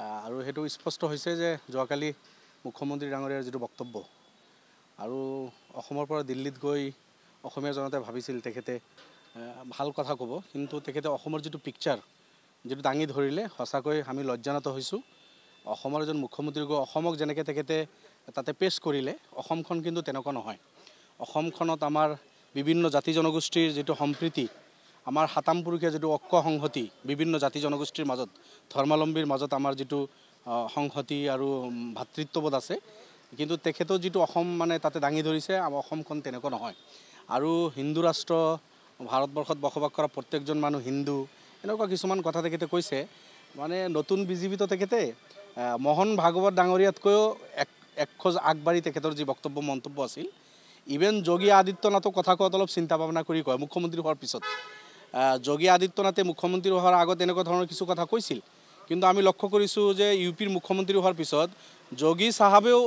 আৰু সেইটো স্পষ্ট হৈছে যে যোৱাকালি মুখ্যমন্ত্ৰী ডাঙৰীয়াৰ যিটো বক্তব্য আৰু অসমৰ পৰা দিল্লীত গৈ অসমীয়া জনতে ভাবিছিল তেখেতে ভাল কথা কব কিন্তু তেখেতে অসমৰ যিটো পিকচাৰ যিটো দাঙি ধৰিলে সঁচাকৈ আমি লজ্জানত হৈছোঁ অসমৰ এজন মুখ্যমন্ত্ৰী গৈ অসমক যেনেকৈ তেখেতে তাতে পেশ কৰিলে অসমখন কিন্তু তেনেকুৱা নহয় অসমখনত আমাৰ বিভিন্ন জাতি জনগোষ্ঠীৰ যিটো সম্প্ৰীতি আমাৰ সাতাম সাতামপুৰীয়া যিটো অক্ষ সংহতি বিভিন্ন জাতি জনগোষ্ঠীৰ মাজত ধৰ্মাৱলম্বীৰ মাজত আমাৰ যিটো সংহতি আৰু ভাতৃত্ববোধ আছে কিন্তু তেখেতৰ যিটো অসম মানে তাতে দাঙি ধৰিছে আমাৰ অসমখন তেনেকুৱা নহয় আৰু হিন্দু ৰাষ্ট্ৰ ভাৰতবৰ্ষত বসবাস কৰা প্ৰত্যেকজন মানুহ হিন্দু এনেকুৱা কিছুমান কথা তেখেতে কৈছে মানে নতুন বিজেপিতো তেখেতে মোহন ভাগৱত ডাঙৰীয়াতকৈও এক এখোজ আগবাঢ়ি তেখেতৰ যি বক্তব্য মন্তব্য আছিল ইভেন যোগী আদিত্যনাথক কথা কোৱাত অলপ চিন্তা ভাৱনা কৰি কয় মুখ্যমন্ত্ৰী হোৱাৰ পিছত যোগী আদিত্যনাথে মুখ্যমন্ত্ৰী হওয়াৰ আগত এনেকুৱা ধৰনেৰ কিছু কথা কৈছিল কিন্তু আমি লক্ষ্য কৰিছোঁ যে ইউপিৰ মুখ্যমন্ত্ৰী হওয়াৰ পিছত যোগী সাহাবেও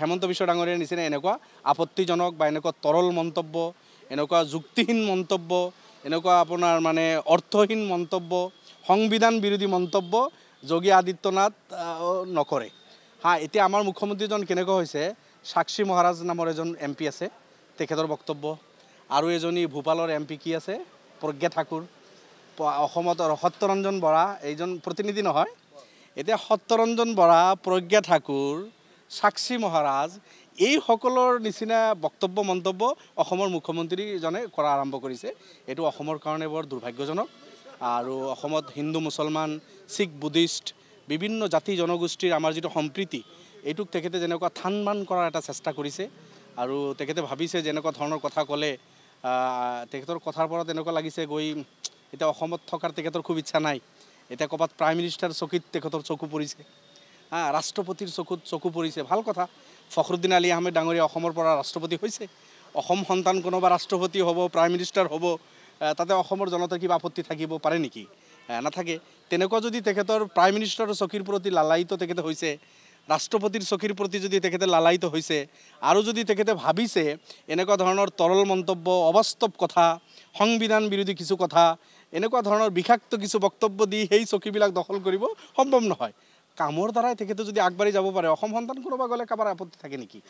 হেমন্ত বিশ্ব ডাঙৰিয়াৰ নিচিনা এনেকুৱা আপত্তিজনক বা এনেকুৱা তৰল মন্তব্য এনেকুৱা যুক্তিহীন মন্তব্য এনেকুৱা আপোনাৰ মানে অৰ্থহীন মন্তব্য সংবিধান বিৰোধী মন্তব্য যোগী আদিত্যনাথ নকৰে হ্যাঁ এতিয়া আমাৰ মুখ্যমন্ত্ৰীজন কেনেকুৱা হৈছে সাক্ষী মহাৰাজ নামৰ এজন এম পি আছে তেখেতৰ বক্তব্য আৰু এজনী ভূপালৰ এম পি কি আছে প্ৰজ্ঞা ঠাকুৰ অসমত সত্যৰঞ্জন বৰা এইজন প্ৰতিনিধি নহয় এতিয়া সত্যৰঞ্জন বৰা প্ৰজ্ঞা ঠাকুৰ সাক্ষী মহাৰাজ এইসকলৰ নিচিনা বক্তব্য মন্তব্য অসমৰ মুখ্যমন্ত্ৰীজনে কৰা আৰম্ভ কৰিছে এইটো অসমৰ কাৰণে বৰ দুৰ্ভাগ্যজনক আৰু অসমত হিন্দু মুছলমান শিখ বুদ্ধিষ্ট বিভিন্ন জাতি জনগোষ্ঠীৰ আমাৰ যিটো সম্প্ৰীতি এইটোক তেখেতে যেনেকুৱা মান কৰাৰ এটা চেষ্টা কৰিছে আৰু তেখেতে ভাবিছে যেনেকুৱা ধৰণৰ কথা ক'লে তেখেতৰ কথাৰ পৰা তেনেকুৱা লাগিছে গৈ এতিয়া অসমত থকাৰ তেখেতৰ খুব ইচ্ছা নাই এতিয়া ক'ৰবাত প্ৰাইম মিনিষ্টাৰ চকীত তেখেতৰ চকু পৰিছে হা ৰাষ্ট্ৰপতিৰ চকুত চকু পৰিছে ভাল কথা ফখৰুদ্দিন আলী আহমেদ ডাঙৰীয়া অসমৰ পৰা ৰাষ্ট্ৰপতি হৈছে অসম সন্তান কোনোবা ৰাষ্ট্ৰপতি হ'ব প্ৰাইম মিনিষ্টাৰ হ'ব তাতে অসমৰ জনতাৰ কিবা আপত্তি থাকিব পাৰে নেকি নাথাকে তেনেকুৱা যদি তেখেতৰ প্ৰাইম মিনিষ্টাৰৰ চকীৰ প্ৰতি লালায়িত তেখেতে হৈছে ৰাষ্ট্ৰপতিৰ চকীৰ প্ৰতি যদি তেখেতে লালায়িত হৈছে আৰু যদি তেখেতে ভাবিছে এনেকুৱা ধৰণৰ তৰল মন্তব্য অবাস্তৱ কথা সংবিধান বিৰোধী কিছু কথা এনেকুৱা ধৰণৰ বিষাক্ত কিছু বক্তব্য দি সেই চকীবিলাক দখল কৰিব সম্ভৱ নহয় কামৰ দ্বাৰাই তেখেতে যদি আগবাঢ়ি যাব পাৰে অসম সন্তান কোনোবা গ'লে কাৰোবাৰ আপত্তি থাকে নেকি